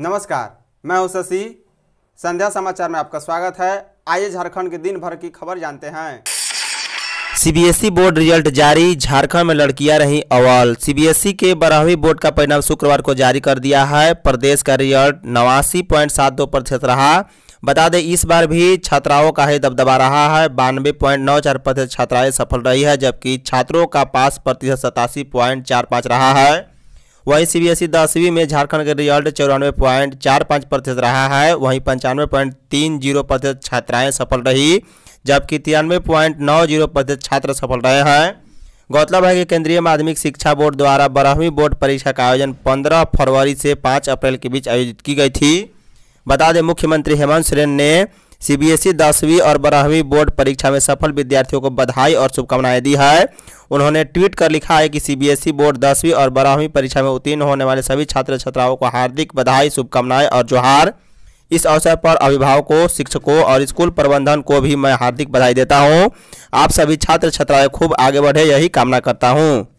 नमस्कार मैं हूं शशि संध्या समाचार में आपका स्वागत है आइए झारखंड के दिन भर की खबर जानते हैं सीबीएसई बोर्ड रिजल्ट जारी झारखंड में लड़कियां रही अव्वल सीबीएसई के बारहवीं बोर्ड का परिणाम शुक्रवार को जारी कर दिया है प्रदेश का रिजल्ट नवासी पॉइंट सात दो प्रतिशत रहा बता दें इस बार भी छात्राओं का ही दबदबा रहा है बानवे पॉइंट नौ चार प्रतिशत छात्राएं सफल रही है जबकि छात्रों का पास प्रतिशत सतासी पॉइंट चार पाँच रहा है वहीं सी बी एस ई दसवीं में झारखंड का रिजल्ट चौरानवे पॉइंट चार पाँच प्रतिशत रहा है वहीं पंचानवे पॉइंट तीन जीरो प्रतिशत छात्राएँ सफल रही जबकि तिरानवे पॉइंट नौ जीरो प्रतिशत छात्र सफल रहे हैं गौरतलब है कि केंद्रीय माध्यमिक शिक्षा बोर्ड द्वारा बारहवीं बोर्ड परीक्षा का आयोजन 15 फरवरी से 5 अप्रैल के बीच आयोजित की गई थी बता दें मुख्यमंत्री हेमंत सोरेन ने सीबीएसई दसवीं और बारहवीं बोर्ड परीक्षा में सफल विद्यार्थियों को बधाई और शुभकामनाएं दी है उन्होंने ट्वीट कर लिखा है कि सीबीएसई बोर्ड दसवीं और बारहवीं परीक्षा में उत्तीर्ण होने वाले सभी छात्र छात्राओं को हार्दिक बधाई शुभकामनाएं और जोहार इस अवसर पर अभिभावकों शिक्षकों और स्कूल प्रबंधन को भी मैं हार्दिक बधाई देता हूँ आप सभी छात्र छात्राएं खूब आगे बढ़े यही कामना करता हूँ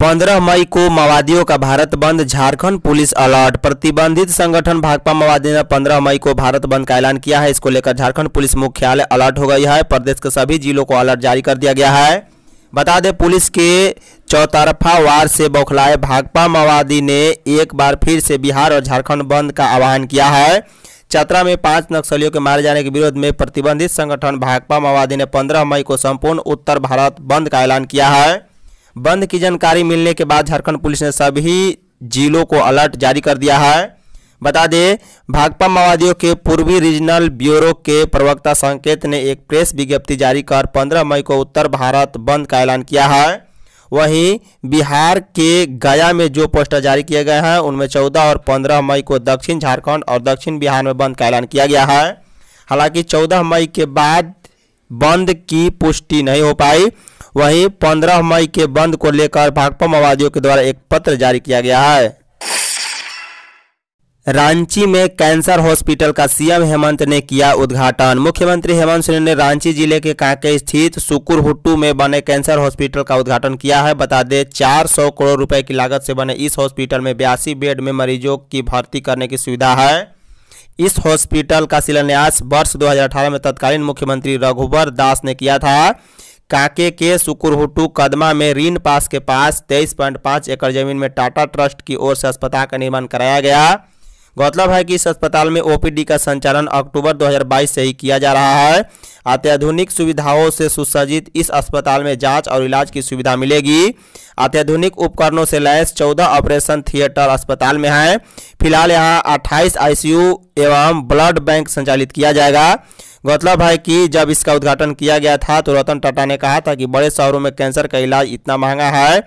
पंद्रह मई को माओवादियों का भारत बंद झारखंड पुलिस अलर्ट प्रतिबंधित संगठन भाकपा माओवादी ने पंद्रह मई को भारत बंद का ऐलान किया है इसको लेकर झारखंड पुलिस मुख्यालय अलर्ट हो गई है प्रदेश के सभी जिलों को अलर्ट जारी कर दिया गया है बता दें पुलिस के चौतरफा वार से बौखलाए भाकपा माओवादी ने एक बार फिर से बिहार और झारखंड बंद का आह्वान किया है चतरा में पांच नक्सलियों के मारे जाने के विरोध में प्रतिबंधित संगठन भाकपा माओवादी ने पंद्रह मई को संपूर्ण उत्तर भारत बंद का ऐलान किया है बंद की जानकारी मिलने के बाद झारखंड पुलिस ने सभी जिलों को अलर्ट जारी कर दिया है बता दें भाकपा माओवादियों के पूर्वी रीजनल ब्यूरो के प्रवक्ता संकेत ने एक प्रेस विज्ञप्ति जारी कर 15 मई को उत्तर भारत बंद का ऐलान किया है वहीं बिहार के गया में जो पोस्टर जारी किए गए हैं उनमें 14 और 15 मई को दक्षिण झारखंड और दक्षिण बिहार में बंद का ऐलान किया गया है हालांकि 14 मई के बाद बंद की पुष्टि नहीं हो पाई वहीं 15 मई के बंद को लेकर भाकपा माओवादियों के द्वारा एक पत्र जारी किया गया है रांची में कैंसर हॉस्पिटल का सीएम हेमंत ने किया उद्घाटन मुख्यमंत्री हेमंत सोरेन ने रांची जिले के कांके स्थित सुकुरहुट्टू में बने कैंसर हॉस्पिटल का उद्घाटन किया है बता दें 400 करोड़ रुपए की लागत से बने इस हॉस्पिटल में बयासी बेड में मरीजों की भर्ती करने की सुविधा है इस हॉस्पिटल का शिलान्यास वर्ष 2018 में तत्कालीन मुख्यमंत्री रघुवर दास ने किया था काके के सुकुरहुटू कदमा में रीन पास के पास 23.5 एकड़ जमीन में टाटा ट्रस्ट की ओर से अस्पताल का निर्माण कराया गया गौरतलब है कि इस अस्पताल में ओपीडी का संचालन अक्टूबर 2022 से ही किया जा रहा है अत्याधुनिक सुविधाओं से सुसज्जित इस अस्पताल में जांच और इलाज की सुविधा मिलेगी अत्याधुनिक उपकरणों से लैस 14 ऑपरेशन थिएटर अस्पताल में है फिलहाल यहां 28 आईसीयू एवं ब्लड बैंक संचालित किया जाएगा गौरतलब है कि जब इसका उद्घाटन किया गया था तो रतन टाटा ने कहा था कि बड़े शहरों में कैंसर का इलाज इतना महंगा है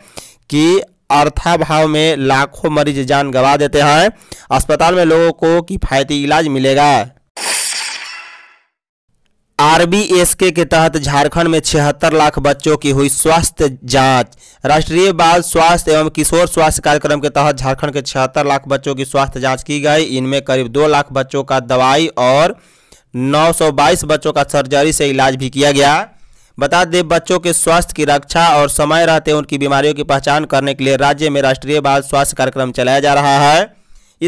कि अर्थाभाव में लाखों मरीज जान गंवा देते हैं अस्पताल में लोगों को किफायती इलाज मिलेगा आरबीएसके के तहत झारखंड में छिहत्तर लाख बच्चों की हुई स्वास्थ्य जांच राष्ट्रीय बाल स्वास्थ्य एवं किशोर स्वास्थ्य कार्यक्रम के तहत झारखंड के छिहत्तर लाख बच्चों की स्वास्थ्य जांच की गई इनमें करीब दो लाख बच्चों का दवाई और 922 बच्चों का सर्जरी से इलाज भी किया गया बता दें बच्चों के स्वास्थ्य की रक्षा और समय रहते उनकी बीमारियों की पहचान करने के लिए राज्य में राष्ट्रीय बाल स्वास्थ्य कार्यक्रम चलाया जा रहा है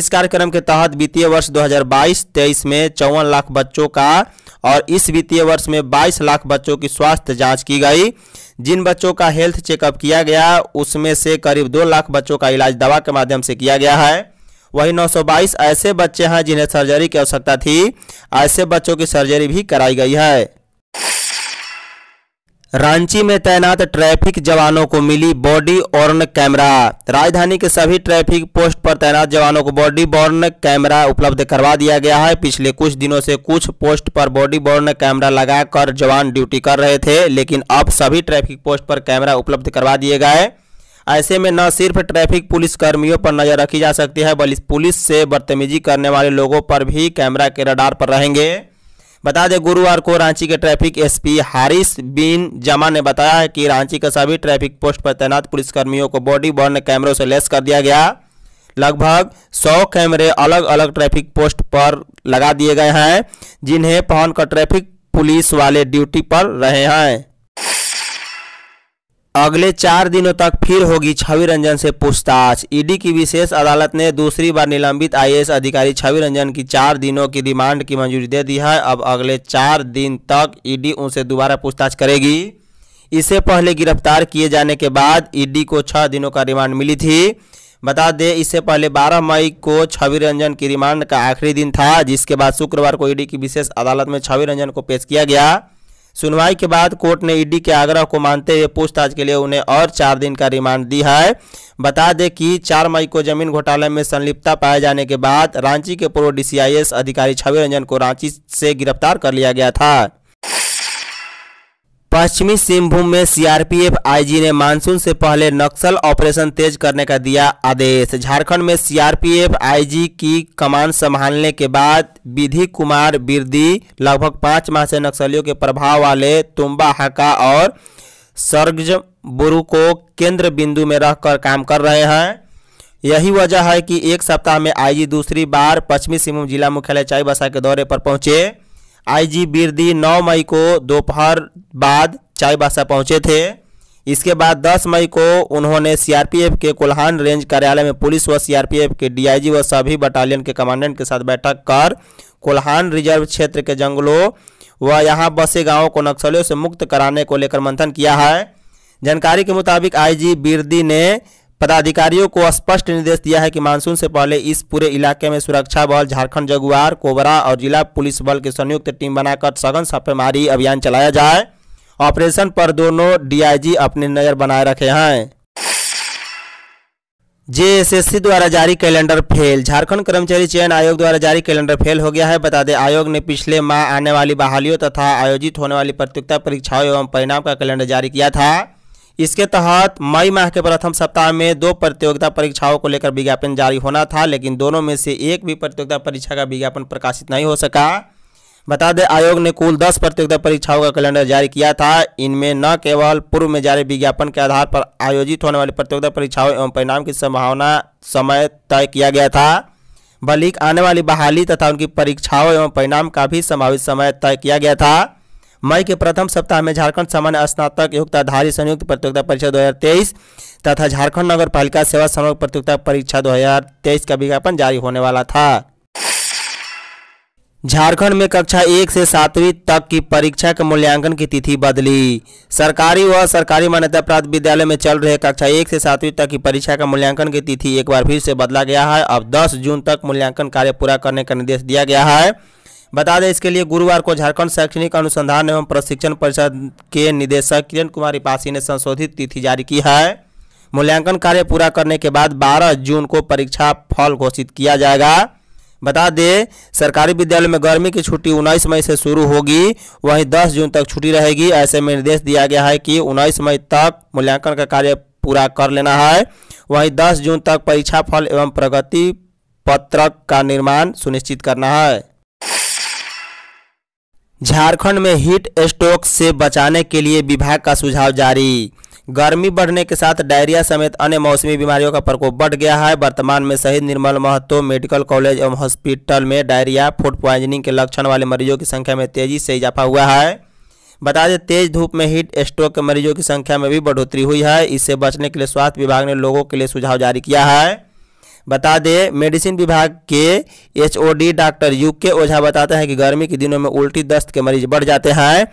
इस कार्यक्रम के तहत वित्तीय वर्ष 2022-23 में चौवन लाख बच्चों का और इस वित्तीय वर्ष में 22 लाख बच्चों की स्वास्थ्य जांच की गई जिन बच्चों का हेल्थ चेकअप किया गया उसमें से करीब दो लाख बच्चों का इलाज दवा के माध्यम से किया गया है वहीं 922 ऐसे बच्चे हैं जिन्हें सर्जरी की आवश्यकता थी ऐसे बच्चों की सर्जरी भी कराई गई है रांची में तैनात ट्रैफिक जवानों को मिली बॉडी ऑर्न कैमरा राजधानी के सभी ट्रैफिक पोस्ट पर तैनात जवानों को बॉडी बॉर्न कैमरा उपलब्ध करवा दिया गया है पिछले कुछ दिनों से कुछ पोस्ट पर बॉडी बॉर्न कैमरा लगाकर जवान ड्यूटी कर रहे थे लेकिन अब सभी ट्रैफिक पोस्ट पर कैमरा उपलब्ध करवा दिए गए ऐसे में न सिर्फ ट्रैफिक पुलिस कर्मियों पर नजर रखी जा सकती है बल्कि पुलिस से बदतमीजी करने वाले लोगों पर भी कैमरा के रडार पर रहेंगे बता दें गुरुवार को रांची के ट्रैफिक एसपी हारिस बिन जमा ने बताया है कि रांची के सभी ट्रैफिक पोस्ट पर तैनात पुलिसकर्मियों को बॉडी बॉर्न कैमरों से लैस कर दिया गया लगभग 100 कैमरे अलग अलग ट्रैफिक पोस्ट पर लगा दिए गए हैं जिन्हें पहनकर ट्रैफिक पुलिस वाले ड्यूटी पर रहे हैं अगले चार दिनों तक फिर होगी छवि रंजन से पूछताछ ईडी की विशेष अदालत ने दूसरी बार निलंबित आईएएस अधिकारी छवि रंजन की चार दिनों की रिमांड की मंजूरी दे दी है अब अगले चार दिन तक ईडी उनसे दोबारा पूछताछ करेगी इससे पहले गिरफ्तार किए जाने के बाद ईडी को छह दिनों का रिमांड मिली थी बता दें इससे पहले 12 मई को छवि रंजन की रिमांड का आखिरी दिन था जिसके बाद शुक्रवार को ईडी की विशेष अदालत में छवि रंजन को पेश किया गया सुनवाई के बाद कोर्ट ने ईडी के आग्रह को मानते हुए पूछताछ के लिए उन्हें और चार दिन का रिमांड दिया है बता दें कि चार मई को जमीन घोटाले में संलिप्तता पाए जाने के बाद रांची के पूर्व डीसीआईएस अधिकारी छवि रंजन को रांची से गिरफ्तार कर लिया गया था पश्चिमी सिंहभूम में सीआरपीएफ आईजी ने मानसून से पहले नक्सल ऑपरेशन तेज करने का दिया आदेश झारखंड में सीआरपीएफ आईजी की कमान संभालने के बाद विधि कुमार बिरदी लगभग पाँच माह से नक्सलियों के प्रभाव वाले तुम्बा हाका और सर्गज बुरु को केंद्र बिंदु में रहकर काम कर रहे हैं यही वजह है कि एक सप्ताह में आईजी दूसरी बार पश्चिमी सिंहभूम जिला मुख्यालय चाईबसा के दौरे पर पहुंचे आईजी बिरदी 9 मई को दोपहर बाद चाईबासा पहुंचे थे इसके बाद 10 मई को उन्होंने सीआरपीएफ के कोल्हान रेंज कार्यालय में पुलिस व सीआरपीएफ के डीआईजी व सभी बटालियन के कमांडेंट के साथ बैठक कर कोल्हान रिजर्व क्षेत्र के जंगलों व यहां बसे गांवों को नक्सलियों से मुक्त कराने को लेकर मंथन किया है जानकारी के मुताबिक आईजी बिरदी ने पदाधिकारियों को स्पष्ट निर्देश दिया है कि मानसून से पहले इस पूरे इलाके में सुरक्षा बल झारखंड जगुआर कोबरा और जिला पुलिस बल की संयुक्त टीम बनाकर सघन छापेमारी अभियान चलाया जाए ऑपरेशन पर दोनों डीआईजी अपनी नज़र बनाए रखे हैं जेएसएससी द्वारा जारी कैलेंडर फेल झारखंड कर्मचारी चयन आयोग द्वारा जारी कैलेंडर फेल हो गया है बता दें आयोग ने पिछले माह आने वाली बहालियों तथा आयोजित होने वाली प्रतियोगिता परीक्षाओं एवं परिणाम का कैलेंडर जारी किया था इसके तहत मई माह के प्रथम सप्ताह में दो प्रतियोगिता परीक्षाओं को लेकर विज्ञापन जारी होना था लेकिन दोनों में से एक भी प्रतियोगिता परीक्षा का विज्ञापन प्रकाशित नहीं हो सका बता दें आयोग ने कुल दस प्रतियोगिता परीक्षाओं का कैलेंडर जारी किया था इनमें न केवल पूर्व में जारी विज्ञापन के आधार पर आयोजित होने वाली प्रतियोगिता परीक्षाओं एवं परिणाम की संभावना समय तय किया गया था बल्कि आने वाली बहाली तथा उनकी परीक्षाओं एवं परिणाम का भी संभावित समय तय किया गया था मई के प्रथम सप्ताह में झारखंड सामान्य स्नातक योग्यताधारी संयुक्त प्रतियोगिता परीक्षा दो तथा झारखंड नगर पालिका सेवा संवर्ग प्रतियोगिता परीक्षा दो का विज्ञापन जारी होने वाला था झारखंड में कक्षा एक से सातवीं तक की परीक्षा के मूल्यांकन की तिथि बदली सरकारी व सरकारी मान्यता प्राप्त विद्यालय में चल रहे कक्षा एक से सातवीं तक की परीक्षा का मूल्यांकन की तिथि एक बार फिर से बदला गया है अब 10 जून तक मूल्यांकन कार्य पूरा करने का निर्देश दिया गया है बता दें इसके लिए गुरुवार को झारखंड शैक्षणिक अनुसंधान एवं प्रशिक्षण परिषद के निदेशक किरण कुमार इपासी ने संशोधित तिथि जारी की है मूल्यांकन कार्य पूरा करने के बाद 12 जून को परीक्षा फल घोषित किया जाएगा बता दें सरकारी विद्यालय में गर्मी की छुट्टी 19 मई से शुरू होगी वहीं 10 जून तक छुट्टी रहेगी ऐसे में निर्देश दिया गया है कि 19 मई तक मूल्यांकन का कार्य पूरा कर लेना है वहीं 10 जून तक परीक्षा फल एवं प्रगति पत्रक का निर्माण सुनिश्चित करना है झारखंड में हीट स्ट्रोक से बचाने के लिए विभाग का सुझाव जारी गर्मी बढ़ने के साथ डायरिया समेत अन्य मौसमी बीमारियों का प्रकोप बढ़ गया है वर्तमान में शहीद निर्मल महतो मेडिकल कॉलेज एवं हॉस्पिटल में डायरिया फूड प्वाइजनिंग के लक्षण वाले मरीजों की संख्या में तेजी से इजाफा हुआ है बता दें तेज धूप में हीट स्ट्रोक के मरीजों की संख्या में भी बढ़ोतरी हुई है इससे बचने के लिए स्वास्थ्य विभाग ने लोगों के लिए सुझाव जारी किया है बता दें मेडिसिन विभाग के एचओडी डॉक्टर यू के ओझा बताते हैं कि गर्मी के दिनों में उल्टी दस्त के मरीज बढ़ जाते हैं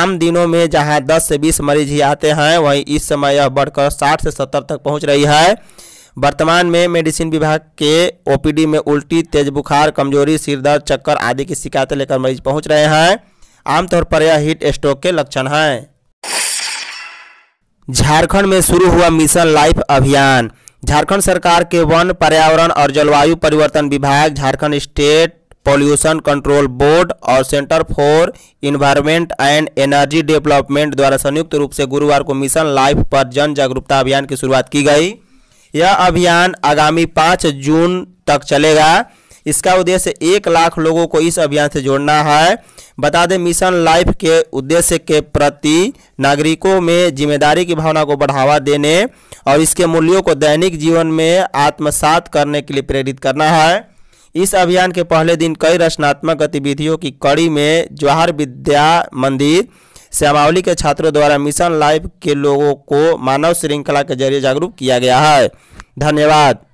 आम दिनों में जहां 10 से 20 मरीज ही आते हैं वहीं इस समय यह बढ़कर 60 से 70 तक पहुंच रही है वर्तमान में मेडिसिन विभाग के ओपीडी में उल्टी तेज बुखार कमजोरी सिरदर्द चक्कर आदि की शिकायतें लेकर मरीज पहुँच रहे हैं आमतौर पर यह हीट स्ट्रोक के लक्षण हैं झारखंड में शुरू हुआ मिशन लाइफ अभियान झारखंड सरकार के वन पर्यावरण और जलवायु परिवर्तन विभाग Jharkhand state pollution control board और centre for environment and energy development द्वारा संयुक्त रूप से गुरुवार को मिशन लाइफ पर जन जागरूकता अभियान की शुरुआत की गई यह अभियान आगामी पाँच जून तक चलेगा इसका उद्देश्य एक लाख लोगों को इस अभियान से जोड़ना है बता दें मिशन लाइफ के उद्देश्य के प्रति नागरिकों में जिम्मेदारी की भावना को बढ़ावा देने और इसके मूल्यों को दैनिक जीवन में आत्मसात करने के लिए प्रेरित करना है इस अभियान के पहले दिन कई रचनात्मक गतिविधियों की कड़ी में जवाहर विद्या मंदिर श्यामावली के छात्रों द्वारा मिशन लाइफ के लोगों को मानव श्रृंखला के जरिए जागरूक किया गया है धन्यवाद